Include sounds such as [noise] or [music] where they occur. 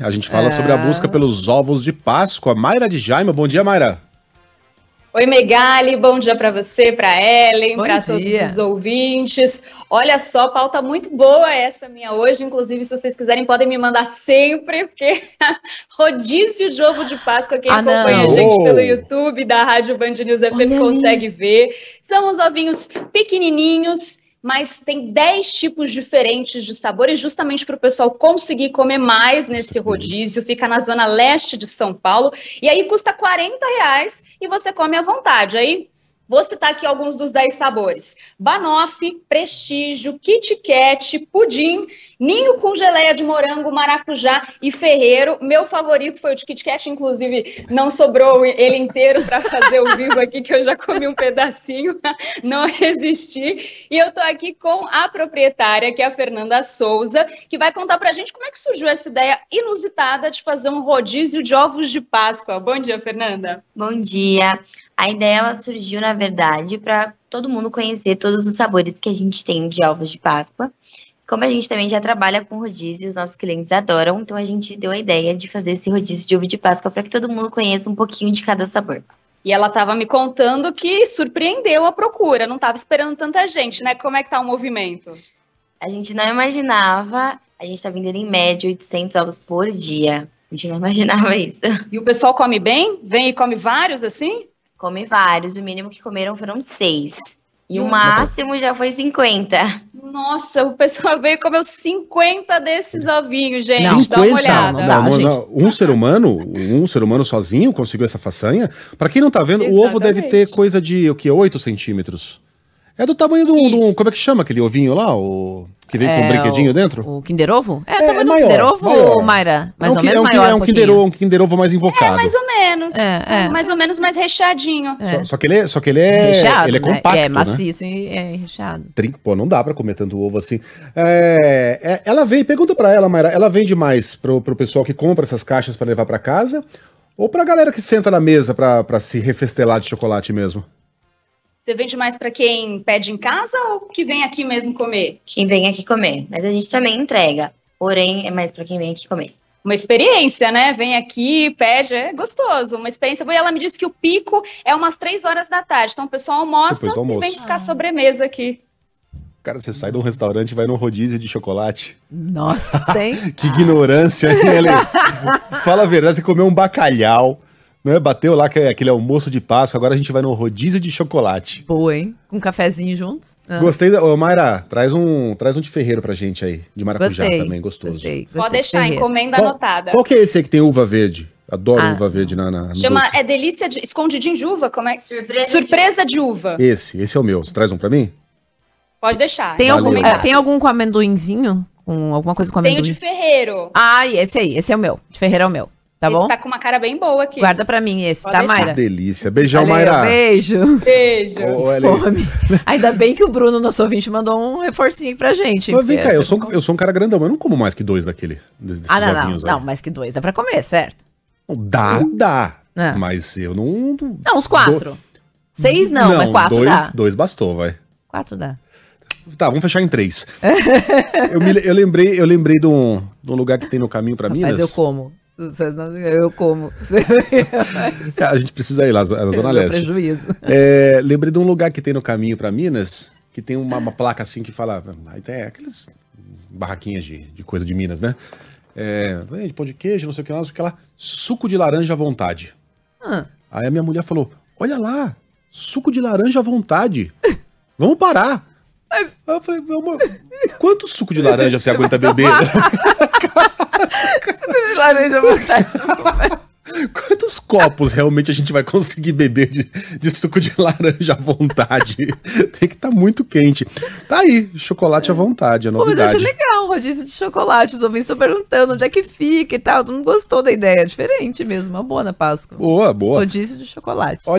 A gente fala é. sobre a é. busca pelos ovos de Páscoa. Mayra de Jaime, bom dia, Mayra. Oi, Megali, bom dia para você, para Ellen, para todos os ouvintes. Olha só, pauta muito boa essa minha hoje. Inclusive, se vocês quiserem, podem me mandar sempre, porque [laughs] rodízio de ovo de Páscoa, quem ah, acompanha não. a gente oh. pelo YouTube da Rádio Band News FM Olha consegue ver. São os ovinhos pequenininhos, mas tem 10 tipos diferentes de sabores, justamente para o pessoal conseguir comer mais nesse rodízio. Fica na zona leste de São Paulo. E aí custa 40 reais e você come à vontade. Aí Vou citar aqui alguns dos 10 sabores: banoffee, prestígio, Kit Kat, pudim, ninho com geleia de morango, maracujá e ferreiro. Meu favorito foi o de Kit Kat, inclusive não sobrou ele inteiro para fazer o vivo aqui, que eu já comi um pedacinho, [laughs] não resisti. E eu estou aqui com a proprietária, que é a Fernanda Souza, que vai contar para a gente como é que surgiu essa ideia inusitada de fazer um rodízio de ovos de Páscoa. Bom dia, Fernanda. Bom dia. A ideia ela surgiu, na verdade, para todo mundo conhecer todos os sabores que a gente tem de ovos de Páscoa. Como a gente também já trabalha com rodízio, os nossos clientes adoram, então a gente deu a ideia de fazer esse rodízio de ovo de Páscoa para que todo mundo conheça um pouquinho de cada sabor. E ela estava me contando que surpreendeu a procura, não estava esperando tanta gente, né? Como é que tá o movimento? A gente não imaginava, a gente está vendendo em média 800 ovos por dia. A gente não imaginava [laughs] isso. E o pessoal come bem? Vem e come vários assim? Come vários. O mínimo que comeram foram seis. E o máximo já foi 50. Nossa, o pessoal veio e comeu 50 desses ovinhos, gente. Não, 50? Dá uma olhada. Não, não, não, não, Um ser humano, um ser humano sozinho conseguiu essa façanha. Para quem não tá vendo, Exatamente. o ovo deve ter coisa de o que, 8 centímetros. É do tamanho do, do, Como é que chama aquele ovinho lá? O, que vem é, com um brinquedinho o, dentro? O Kinder Ovo? É, é tamanho maior, é do Kinder Ovo, maior. Mayra? Mais é um, ou é menos é um, maior. É um, um Kinder, um Kinder Ovo mais invocado. É, mais ou menos. É, é. Mais ou menos mais recheadinho. Só, só, que ele, só que ele é. Recheado, ele é né? compacto. Né? É maciço né? e é recheado. Trinco, pô, não dá pra comer tanto ovo assim. ela vem, pergunta pra ela, Mayra, ela vende mais pro, pro pessoal que compra essas caixas pra levar pra casa? Ou pra galera que senta na mesa pra, pra se refestelar de chocolate mesmo? Você vende mais para quem pede em casa ou que vem aqui mesmo comer? Quem vem aqui comer, mas a gente também entrega. Porém, é mais para quem vem aqui comer uma experiência, né? Vem aqui, pede, é gostoso, uma experiência E ela me disse que o pico é umas três horas da tarde, então o pessoal almoça e vem buscar ah. sobremesa aqui. Cara, você sai de um restaurante e vai num rodízio de chocolate. Nossa, hein? [laughs] que ignorância, hein, [laughs] Fala a verdade, você comeu um bacalhau, né? Bateu lá que é aquele almoço de Páscoa, agora a gente vai no rodízio de chocolate. Boa, hein? Com um cafezinho juntos. Ah. Gostei. Da... Ô, Mayra, traz um, traz um de ferreiro pra gente aí. De maracujá gostei, também, gostoso. Gostei, gostei Pode deixar, ferreiro. encomenda qual, anotada. Qual que é esse aí que tem uva verde? Adoro ah, uva verde na. na chama, doce. é delícia de. Escondidinho de uva? Como é? Surpresa, Surpresa de, uva. de uva. Esse, esse é o meu. Você traz um pra mim? Pode deixar. Tem, algum, é, tem algum com amendoinzinho? Com alguma coisa com amendoim? Tem o de ferreiro. Ah, esse aí. Esse é o meu. De ferreiro é o meu. Tá esse bom? tá com uma cara bem boa aqui. Guarda pra mim esse, tá, Pode tá, deixar. Mayra? Que delícia. Beijão, Valeu, Mayra. Beijo. Beijo. Oh, Fome. Ainda bem que o Bruno, nosso ouvinte, mandou um reforcinho pra gente. Mas vem cá, eu é. sou, eu sou um cara grandão, mas eu não como mais que dois daquele. Ah, não, não. Aí. Né? Não, mais que dois. Dá pra comer, certo? Dá, dá. Ah. Mas eu não. Não, uns quatro. Do... Seis não, não, mas quatro dois, dá. Dois bastou, vai. Quatro dá. Tá, vamos fechar em três. [laughs] eu, me, eu, lembrei, eu lembrei de um, de um lugar que tem no caminho para Minas. Mas eu como. Eu como. [laughs] a gente precisa ir lá na Zona Leste. Prejuízo. É, lembrei de um lugar que tem no caminho para Minas, que tem uma, uma, placa assim que fala. Ah, tem então é aquelas barraquinhas de, de coisa de Minas, né? É, de pão de queijo, não sei o que lá, não Suco de laranja à vontade. Ah. Aí a minha mulher falou: Olha lá, suco de laranja à vontade. Vamos parar. Mas... Aí eu falei: Meu amor, quanto suco de laranja você aguenta beber? [laughs] [laughs] Laranja vontade. [laughs] Quantos copos realmente a gente vai conseguir beber de, de suco de laranja à vontade? [laughs] Tem que estar tá muito quente. Tá aí, chocolate à vontade, é novidade. Pô, mas legal, rodízio de chocolate. Os ouvintes estão perguntando onde é que fica e tal. tu não gostou da ideia, é diferente mesmo. Uma boa na Páscoa. Boa, boa. Rodízio de chocolate. Olha